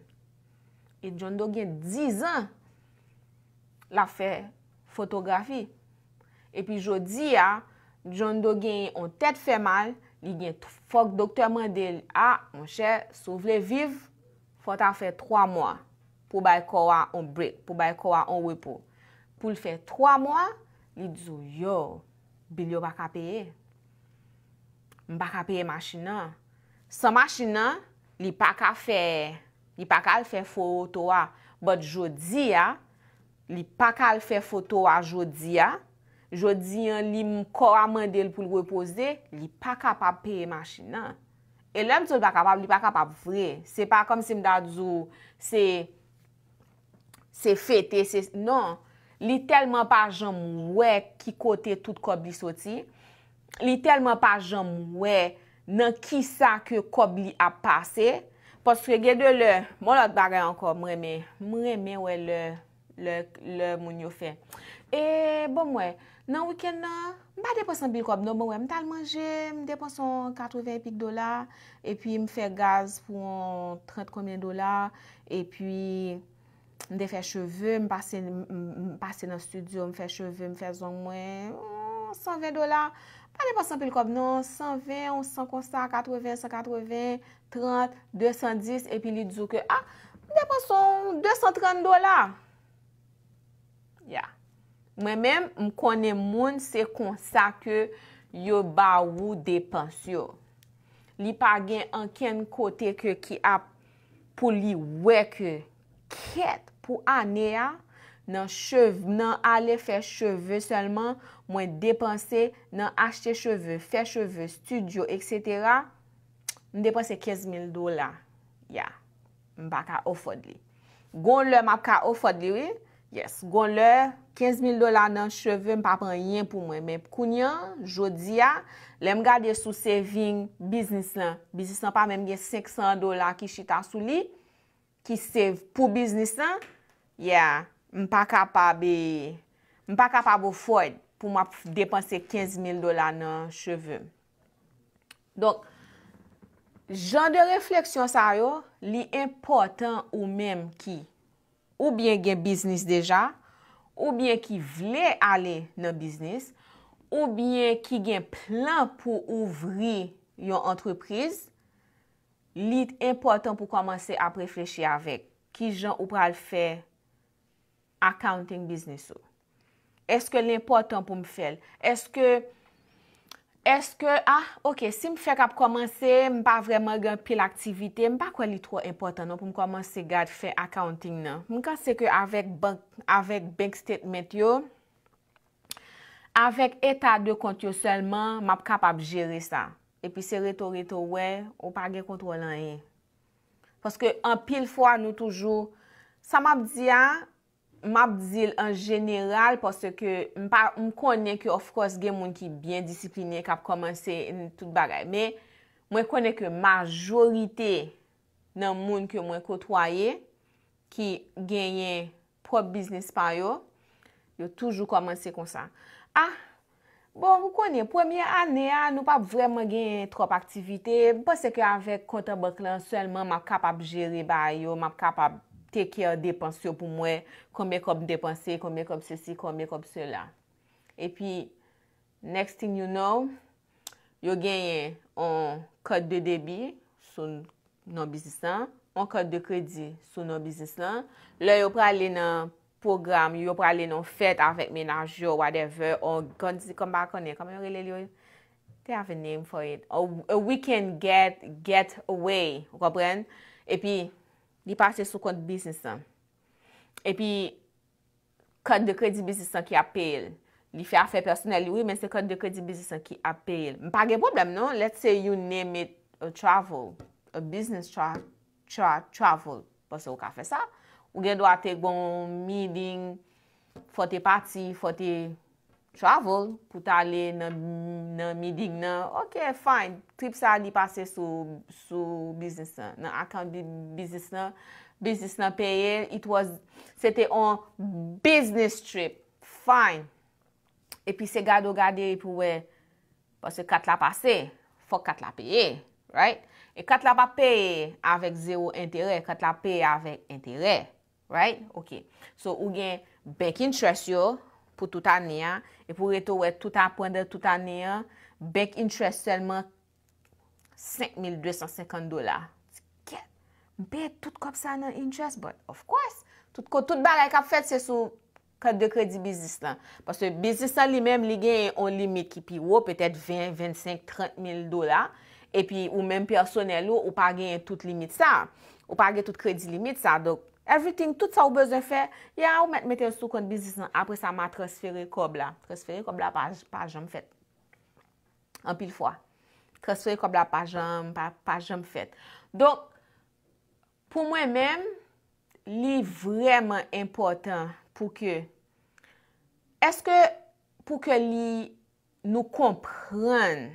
E John Doe gen 10 an la fè fotografi. E pi jodi ya, John Doe gen yon tèt fè mal, li gen fòk doktèman del a, mwen chè, sou vle viv, fò ta fè 3 mwa. pou bay kowa an brek, pou bay kowa an wepo. Pou l fe 3 mwa, li dzo yo, bil yo baka peye. M baka peye mashina. Sa mashina, li paka fe, li paka l fe fotowa, but jodi ya, li paka l fe fotowa jodi ya, jodi ya li m kowa mandel pou l wepoze, li paka papeye mashina. E lèm tso l baka pape, li paka pape vre. Se pa kom se m da dzo, se... Se fete, se... Non, li telman pa jom mwè ki kote tout kob li soti. Li telman pa jom mwè nan ki sa ke kob li ap pase. Poske gede lè, mwen lòt bagay anko, mwè mè. Mwè mè wè lè, lè moun yo fè. E bom wè, nan wiken nan, mba deposan bil kob. Non bon mwen wè, mtal manje, mdeposan 80 pik dola. E pi mfè gaz pou 30 komyen dola. E pi... Mde fè cheve, mpase nan studio, mfè cheve, mfè zonk mwen, 120 dolar, pa ne pasan pil kop, non, 120, on san konsa, 80, 180, 30, 210, epi li djou ke, ah, mde pasan 230 dolar. Ya, mwen men mkone moun se konsa ke yo ba wou depansyo. Li pagyen anken kote ke ki ap pou li weke ket. pou ane ya, nan cheve, nan ale fe cheve selman, mwen depanse, nan achte cheve, fe cheve, studio, et cetera, mwen depanse 15 000 dola, ya, mwen pa ka ofod li. Gon lè, mwen pa ka ofod li, yes, gon lè, 15 000 dola nan cheve, mwen pa pran yin pou mwen, mwen mwen pou kounyan, jodi ya, lè mwen gade sou saving, biznis lan, biznis lan pa mwen mwen 500 dola ki chita sou li, Ki se pou biznis an, ya, m pa kapab e, m pa kapab ou foy pou m ap depanse 15000 dola nan cheve. Donk, jan de refleksyon sa yo, li important ou menm ki ou bien gen biznis deja, ou bien ki vle ale nan biznis, ou bien ki gen plan pou ouvri yon entreprise, Lit impotant pou komanse ap refleche avek? Ki jan ou pral fe accounting biznes ou? Eske l'impotant pou m fel? Eske, eske, ah, ok, si m fe kap komanse, m pa vreman gen pil aktivite, m pa kwen li tro impotant nou pou m komanse gade fe accounting nan. M kase ke avek bank statement yo, avek eta de kont yo selman, m ap kap ap jere sa. epi se reto reto we, ou pa ge kontrolan e. Paske an pil fwa nou toujou, sa map di a, map dil an general, paske m konen ke ofkos gen moun ki biyen disipline kap komanse tout bagay. Men, mwen konen ke majorite nan moun ke mwen kotwaye ki genye prop biznis pa yo, yo toujou komanse kon sa. Ah! Bon, ou konye, premier ane a, nou pa vreman genye trop aktivite. Bo se ke avek kontabak lan, selman ma kapap jere ba yo, ma kapap teke yo depansyo pou mwen, komekop depansye, komekop se si, komekop se la. E pi, next thing you know, yo genye an kot de debi sou nou bizis lan, an kot de kredi sou nou bizis lan. Lo yo prale nan... program, yu yo prale non fet avèk menaj yo, whatever, ou kon di kon bak konen, kom yon rele liyo, they have a name for it, ou we can get, get away, ou repren, epi, li pase sou kont bisnisan, epi, kont de kredi bisnisan ki apel, li fe afe personel, li wè men se kont de kredi bisnisan ki apel, mpa ge problem, non? Let's say you name it a travel, a business travel, mpa se ou ka fe sa, Ou gen do a tek bon miding, fote pati, fote travel, pou ta ale nan miding nan. Ok, fine, trip sa li pase sou business nan, nan akam business nan, business nan peye, it was, sete an business trip, fine. Epi se gado gade, epi we, pase kat la pase, fok kat la peye, right? E kat la pa peye, avek zero entere, kat la peye avek entere. Right? Ok. So, ou gen bank interest yo pou tout ane ya e pou reto wet tout ane point de tout ane ya, bank interest selman 5,250 dolar. Ket, bet tout kop sa nan interest, but of course, tout ko, tout bagay kap fet se sou kat de kredi bizis la. Pase bizis sa li mem li gen yon limit ki pi wo petet 20, 25, 30 mil dolar e pi ou men personel ou ou pa gen yon tout limit sa. Ou pa gen tout kredi limit sa. Dok, Everything, tout sa ou bezè fè, ya ou mette sou kont biznis nan. Apre sa ma transfere kob la. Transfere kob la pa jom fèt. An pil fwa. Transfere kob la pa jom, pa jom fèt. Don, pou mwen men, li vremen important pou ke, eske pou ke li nou kompran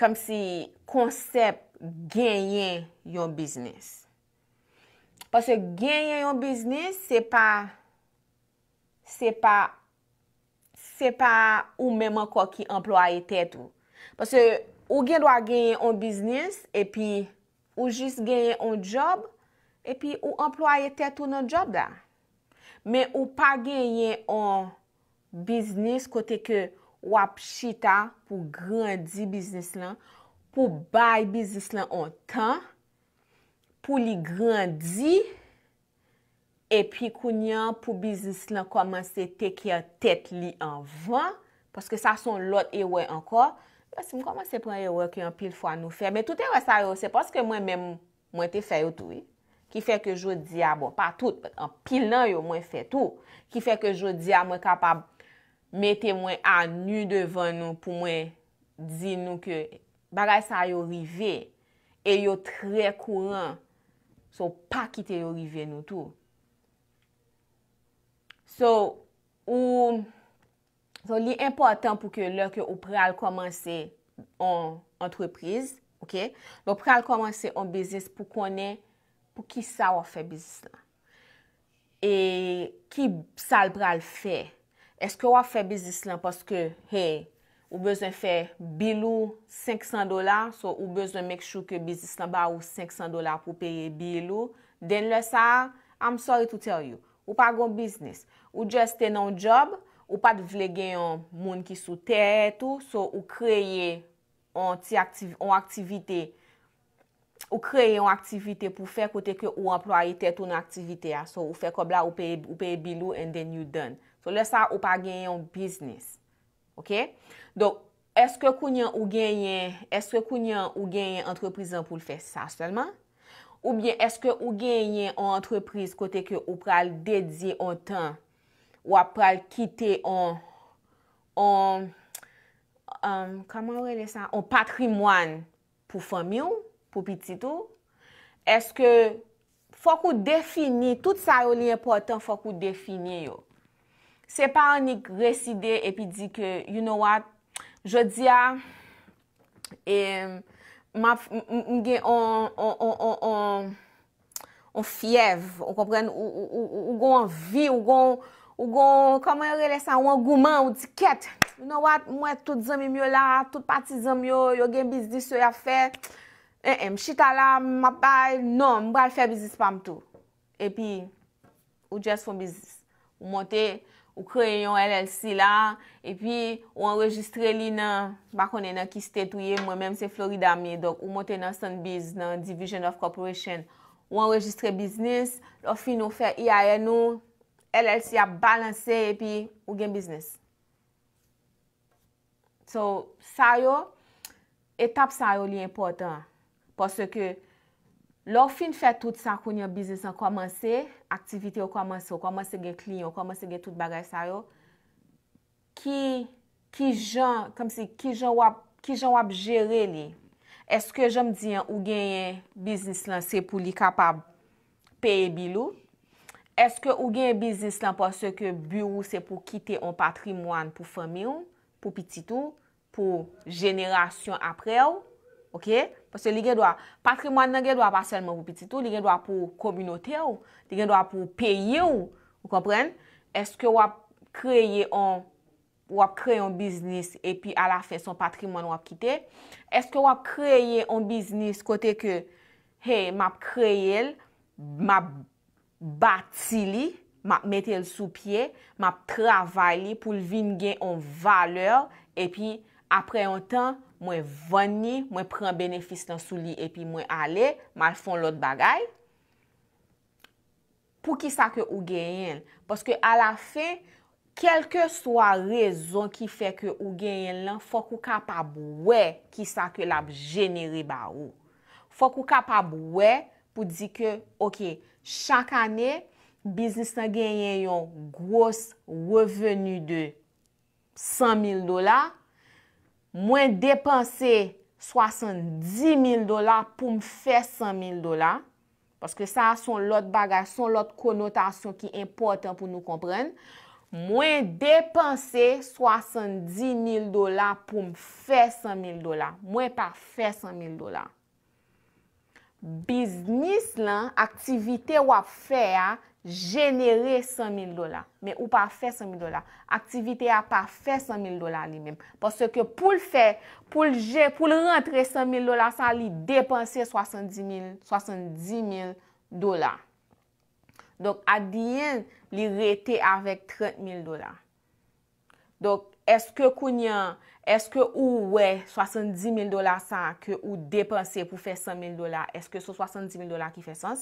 kon se konsep genyen yon biznis. Pase genyen yon biznis se pa ou menman kwa ki employe tetou. Pase ou genwa genyen yon biznis epi ou jist genyen yon job epi ou employe tetou nan job da. Men ou pa genyen yon biznis kote ke wap chita pou grandi biznis lan pou bay biznis lan an tan. pou li grandi, epi kounyan pou bizis lan komanse teke an tet li an van, paske sa son lot ewe anko, si m komanse pran ewe ki an pil fwa nou fe, men tout ewe sa yo, se paske mwen men mwen te fe yo toui, ki fe ke jo diya, bon pa tout, an pil nan yo mwen fe tou, ki fe ke jo diya mwen kapab mette mwen an nu devan nou pou mwen di nou ke bagay sa yo rive, e yo tre kouran, So, pa kite yo rive nou tou. So, ou... So, li important pou ke lò ke ou pral komanse an antreprise, ok? Lò pral komanse an bezis pou konen pou ki sa wafè bezis lan. E, ki sal pral fè? Eske wafè bezis lan paske, hey... ou bezon fè bilou 500 dola, sou ou bezon mek chou ke bizis nan ba ou 500 dola pou peye bilou, den lè sa, I'm sorry to tell you, ou pa gon biznis, ou jeste nan job, ou pa di vle genyon moun ki sou tè tou, sou ou kreye an aktivite, ou kreye an aktivite pou fè kote ke ou employe tè tou an aktivite ya, sou ou fè kob la ou peye bilou and then you done, sou lè sa ou pa genyon biznis. Ok, donk, eske kounyan ou genyen, eske kounyan ou genyen entreprizan pou l fè sa sèlman? Ou bien, eske ou genyen an entrepriz kote ke ou pral dedye an tan, ou ap pral kite an, an, an, kaman wè lè sa, an patrimwan pou fèm yon, pou piti tou? Eske, fòk ou defini, tout sa yon liye portan fòk ou defini yon? Se pa anik reside epi di ke, you know what, jodia, e, ma, mge, on, on, on, on, on fiev, on kompren, ou, ou, ou, ou, ou gon vi, ou gon, ou gon, koman yo rele san, ou an gouman, ou di ket, you know what, mwen tout zemim yo la, tout pati zem yo, yo gen bizis yo ya fe, e, e, mchita la, m apay, non, m bral fe bizis pa m tou. Epi, ou djes fon bizis, ou mote, ou kreye yon LLC la, epi, ou enregistre li nan, bako ne nan ki state wye, mwen menm se Florida mi, ou moten nan Sunbees, nan Division of Corporation, ou enregistre biznis, lo fin nou fe IAN nou, LLC a balanse, epi, ou gen biznis. So, sa yo, etap sa yo li important, pwase ke, Lò fin fè tout sa koun yo biznis an komanse, aktivite yo komanse, yo komanse gen klinyon, komanse gen tout bagay sa yo, ki jan wap jere li? Eske jom diyan, ou genye biznis lan se pou li kapab peye bilou? Eske ou genye biznis lan pou kite yon patrimwan pou fami ou, pou piti tou, pou jenerasyon apre ou? Ok? Pwese li gen dwa, patrimon nan gen dwa pa selman pou piti tou, li gen dwa pou komunote ou, li gen dwa pou peye ou, ou kompren? Eske wap kreye an, wap kreye an biznis epi ala fè son patrimon wap kite? Eske wap kreye an biznis kote ke, hey, map kreye el, map bati li, map mette el sou pie, map travay li pou lvin gen an valeur epi apre an tan kote. mwen veni, mwen pren benefis nan sou li, epi mwen ale, mwen al fon lot bagay. Pou ki sa ke ou genyen? Paske al a fe, kelke swa rezon ki fe ke ou genyen lan, fok ou kapab we ki sa ke la genere ba ou. Fok ou kapab we pou di ke, ok, chak ane, biznis nan genyen yon gwoz revenu de 100.000 dola, Mwen depanse 70.000 dolar pou m fè 100.000 dolar. Paske sa son lot bagaj, son lot konotasyon ki important pou nou kompren. Mwen depanse 70.000 dolar pou m fè 100.000 dolar. Mwen pa fè 100.000 dolar. Biznis lan, aktivite wap fè ya... jenere 100,000 dola. Me ou pa fe 100,000 dola. Aktivite a pa fe 100,000 dola li men. Pase ke pou l fe, pou l rentre 100,000 dola, sa li depanse 70,000 dola. Dok, adyen li rete avek 30,000 dola. Dok, eske koun yon... Eske ou wey 70,000 dola sa ke ou depanse pou fe 100,000 dola? Eske sou 70,000 dola ki fe sans?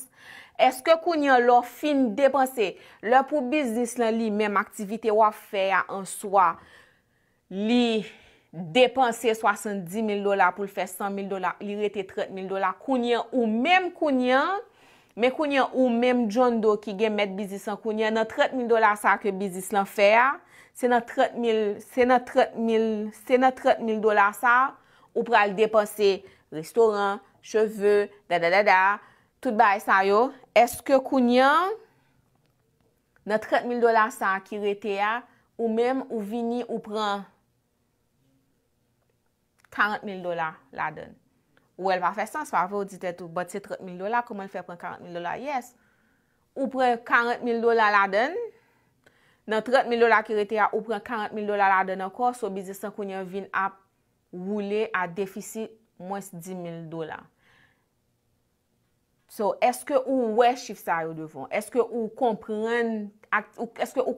Eske kounyen lò fin depanse? Lò pou bizis lan li menm aktivite wafeya an swa li depanse 70,000 dola pou fe 100,000 dola? Li rete 30,000 dola kounyen ou menm kounyen menm kounyen ou menm jondo ki gen met bizis lan kounyen nan 30,000 dola sa ke bizis lan feya? se na 30,000, se na 30,000, se na 30,000 dolar sa, ou pre al depase, restoran, cheveu, dadadada, tout bay sa yo, eske koun yan, na 30,000 dolar sa ki rete a, ou menm ou vini ou pren, 40,000 dolar la den. Ou el va fe sens, fa ve ou ditet ou bote 30,000 dolar, kouman fe pren 40,000 dolar, yes. Ou pre 40,000 dolar la den, Nan 30,000 dola ki rete ya, ou pren 40,000 dola la de nan ko, so bizis sa konye vin ap woule a defisi mwes 10,000 dola. So, eske ou we chifsa yo devon? Eske ou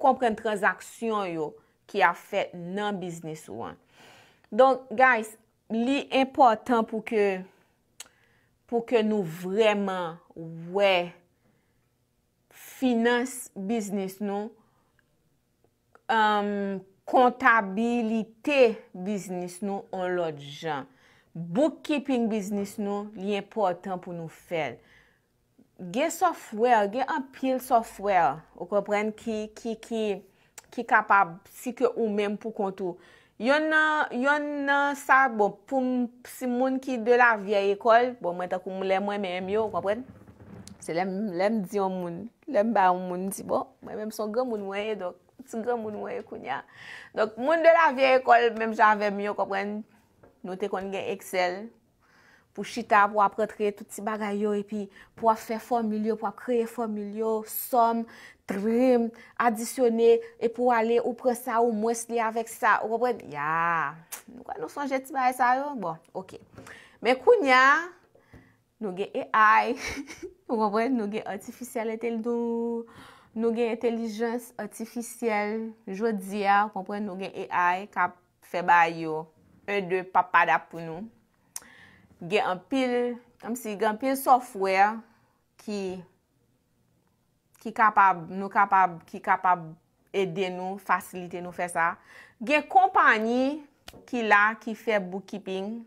kompren transaksyon yo ki a fet nan biznis yo? Don, guys, li important pou ke nou vreman we finance biznis nou, Um, kontabilite biznis nou an lot jan. Bookkeeping biznis nou li important pou nou fel. Ge software, ge an pil software, ou kompren ki ki kapab si ke ou men pou kontou. Yon nan sa, bon, pou si moun ki de la vie ekol, bon, mwen takou mwen lem mwen mwen yo, ou kompren? Lem di an moun, lem ba an moun si bo, mwen mwen son gen moun mwen ye dok. [LAUGHS] Ti gen moun wè, kou nya. Donk, moun de la vie ekol, mem jan vemyo, kopwen, nou te kon gen Excel. Pou chita, pou apre tre tout ti bagay yo, epi pou ap fe formilyo, pou ap kreye formilyo, som, trim, adisyone, epou ale, ou pre sa, ou mwes li avek sa, ou kopwen, ya, nou kan nou sonje ti bagay sa yo, bon, ok. Men kou nya, nou gen AI, [LAUGHS] ou kopwen, nou gen artificial etel do, ou, Nou gen entelijens otifisyel, jwa diya, kompwen nou gen AI, kap febay yo, e de papadap pou nou. Gen anpil, kamsi gen anpil software ki kapab nou kapab, ki kapab ede nou, fasilite nou fe sa. Gen kompanyi ki la ki fe bookkeeping.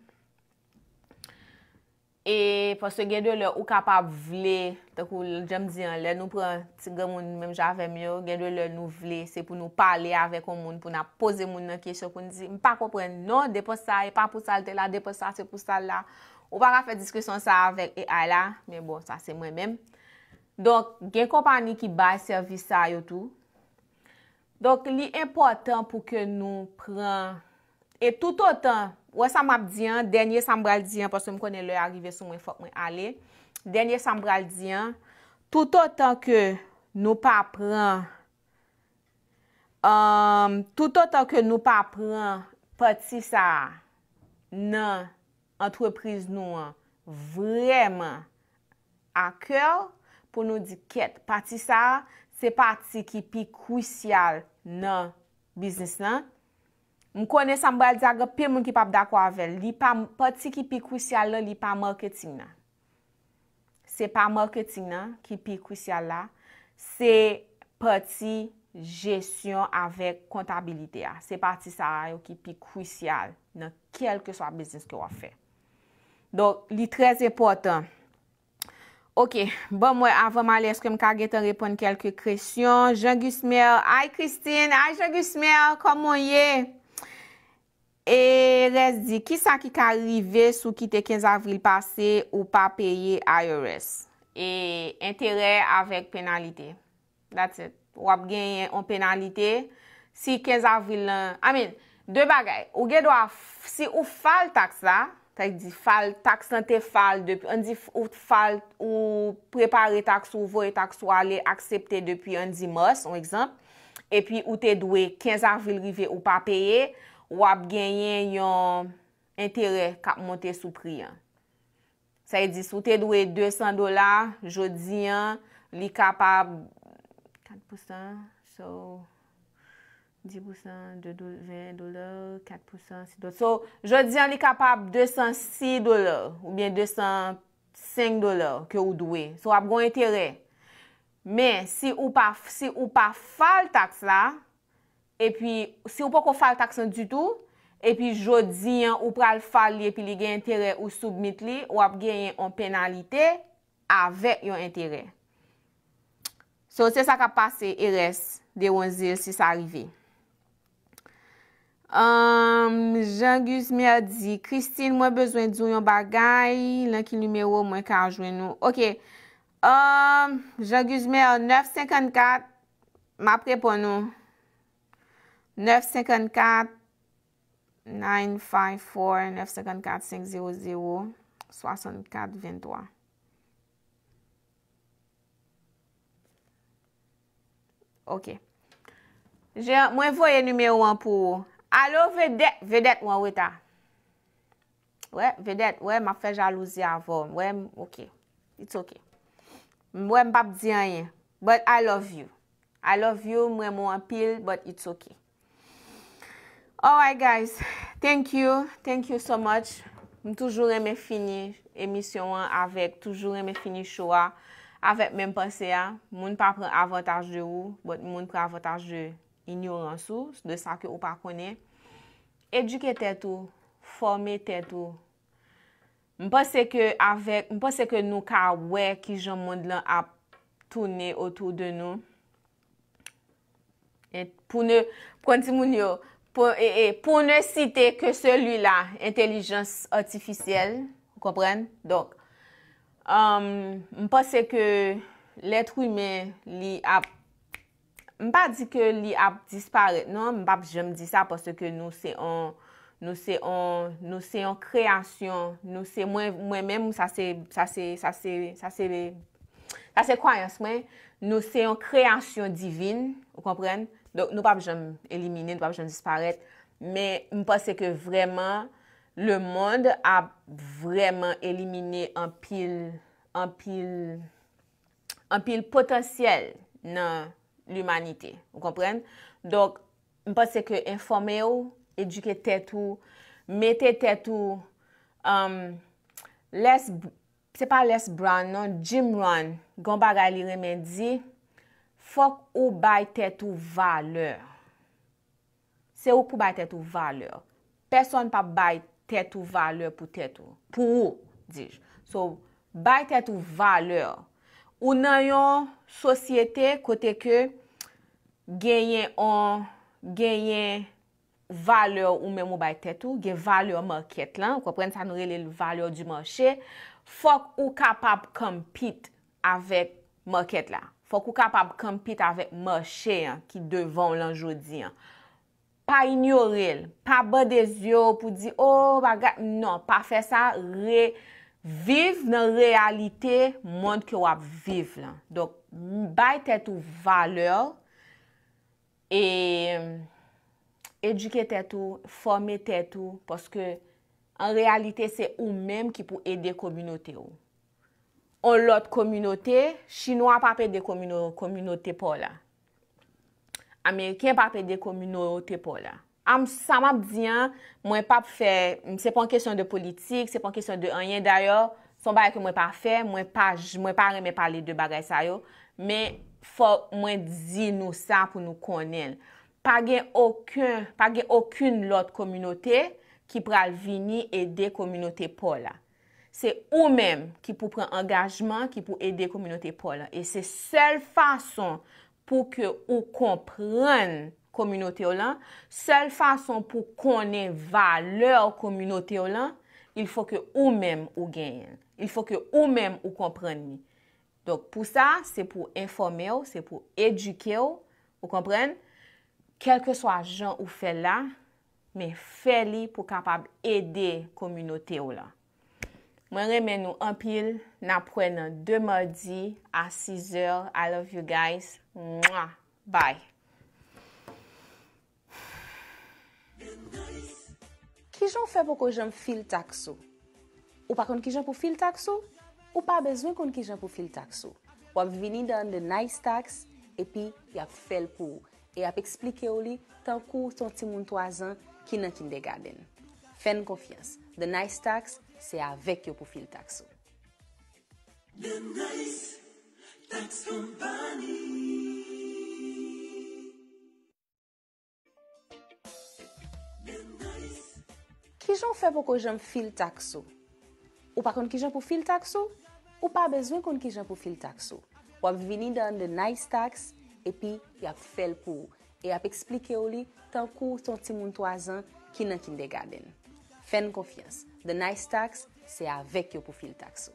E pwese gen de le ou kapab vle... Tè kou jèm diyan lè nou pran tigè moun mèm javèm yo, gen dwe lè nou vle, se pou nou pale avèk o moun, pou na pose moun nan kèsyò koun di. M pa kompren, non, de pou sa, e pa pou sa, te la, de pou sa, se pou sa la. Ou pa ka fè diskwisyon sa avèk e ala, men bon, sa se mwen mèm. Donk, gen kompani ki bay servisa yo tou. Donk, li important pou ke nou pran, e tout o tan, wè sa map diyan, denye sa mbal diyan, pòsè m konen lè yari ve sou mwen fok mwen ale. Denye sambral di an, tout an tan ke nou pa pran pati sa nan antreprise nou an vreman akèl pou nou di ket. Pati sa se pati ki pi kousyal nan biznis nan. Mkone sambral di aga pe moun ki pap da kwavel, li pa pati ki pi kousyal la li pa marketing nan. Se pa marketing nan, ki pi kousyal la, se pati jesyon avèk kontabilite a. Se pati sa a yo ki pi kousyal nan kelke swa biznis ki wafè. Don, li trez epotan. Ok, bon mwen avèm ale, eske m kage te repon kelke kresyon. Jean Gussmer, ay Christine, ay Jean Gussmer, komon ye? E res di, ki sa ki ka rive sou ki te 15 avril pase ou pa peye IRS? E, interè avèk penalite. That's it. Wap gen yon penalite. Si 15 avril lan... Amin, dè bagay. Ou gen do a... Si ou fal taks la, tak di fal, taks nan te fal, an di ou fal ou prepare taks ou voe taks ou ale aksepte depi an di mos, an ekzamp, e pi ou te dwe 15 avril rive ou pa peye, ou ap genyen yon entere kap monte sou pri an. Sa e di, sou te dwe 200 dolar, jodi an li kapab 4%, so 10% 20 dolar, 4% So, jodi an li kapab 206 dolar, ou bien 205 dolar ke ou dwe. So, ap gon entere. Men, si ou pa fal taks la, E pi, si ou pa ko fal taksan du tou, e pi jodi, ou pral fal li, e pi li gen yon terè ou soubmit li, ou ap gen yon penalite, avek yon terè. So, se sa ka pase, e res de wanzir si sa arrive. Um, Jean-Guzmer di, Christine, mwen bezwen di yon bagay, lankin numero mwen ka ajwen nou. Ok. Um, Jean-Guzmer, 9.54, ma pre pon nou. 954-954-954-500-6423 Ok. Mwen voye nimeyo wan pou ou. Alo vedet, vedet wan weta. We, vedet, we ma fe jalouzi avon. We, ok. It's ok. Mwen pap diyan ye. But I love you. I love you. Mwen mwen pil. But it's ok. Alright guys, thank you, thank you so much. M toujou reme fini emisyon an avek, toujou reme fini show an, avek mem pase an, moun pa pre avataj de ou, but moun pre avataj de inyorans ou, de sa ke ou pa kone. Eduke te tou, forme te tou. M pase ke avek, m pase ke nou ka wek ki jom moun lan ap toune otou de nou. Et pou nou kontimoun yo, E, e, pou ne cite ke seli la, entelijans otifisyel, konpren, donk, m um, pa se ke letrou men li ap, m pa di ke li ap dispare, non, m pa jom di sa, parce ke nou se yon, nou se yon, nou se yon kreasyon, nou se, mwen men, m sa se, sa se, sa se kwayans men, nou se yon kreasyon divin, konpren, Don, nou pa pou jom elimine, nou pa pou jom disparet. Men, mpase ke vreman, le mond a vreman elimine an pil potansyel nan l'umanite. Mpase ke informe ou, eduke tet ou, mette tet ou. Um, les, se pa Les Brown non, Jim Rohn, Gombagali Remedi. Fok ou bay tètou valeur. Se ou pou bay tètou valeur. Person pa bay tètou valeur pou tètou. Pou ou, dij. So, bay tètou valeur. Ou nan yon sosyete kote ke genyen an, genyen valeur ou mèmou bay tètou. Genye valeur market lan. Kwa pren sa nou relele valeur di manche. Fok ou kapap kompit avèk market lan. Fok ou kapap kampit avèk mò che yon ki devon lan jodi yon. Pa inyoril, pa badez yo pou di, oh bagat, non, pa fè sa, reviv nan realite moun ki wap viv lan. Dok, bay tètou valeur, e edike tètou, formé tètou, poske an realite se ou menm ki pou ede kominote ou. On lot kominote, chinois pape de kominote pou la. Ameriken pape de kominote pou la. Am sa map diyan, mwen pape fe, se pon kesyon de politik, se pon kesyon de anyen dayo, son bagay ke mwen pa fe, mwen pa reme pale de bagay sayo, men fo mwen dizi nou sa pou nou konen. Pa gen okun lot kominote ki pral vini e de kominote pou la. Se ou mem ki pou pren angajman, ki pou ede kominote pou lan. E se sel fason pou ke ou kompren kominote ou lan, sel fason pou konen valeur kominote ou lan, il fò ke ou mem ou genyen. Il fò ke ou mem ou kompren ni. Donk pou sa, se pou informe ou, se pou eduke ou, ou kompren, kelke so a jan ou fe la, men fe li pou kapab ede kominote ou lan. Mwen remen nou an pil. Na prenen 2 mardi a 6 or. I love you guys. Mwa. Bye. Ki joun fe pou kon joun fil takso? Ou pa kon ki joun pou fil takso? Ou pa bezwen kon ki joun pou fil takso? Wap vini dan The Nice Taks epi yap fel pou. E yap explike ou li tan kou ton tim moun toazan ki nan kindergarten. Fèn konfians. The Nice Taks Se avèk yo pou fil takso. Ki jan fè pou kou jan fil takso? Ou pa kon ki jan pou fil takso? Ou pa bezwen kon ki jan pou fil takso? Wap vini dan de nice taks, epi yap fèl pou. E yap eksplike yo li, tan kou ton ti moun toazan, kinan kin de gaden. Fen konfians, The Nice Tax se avek yo pou fil takso.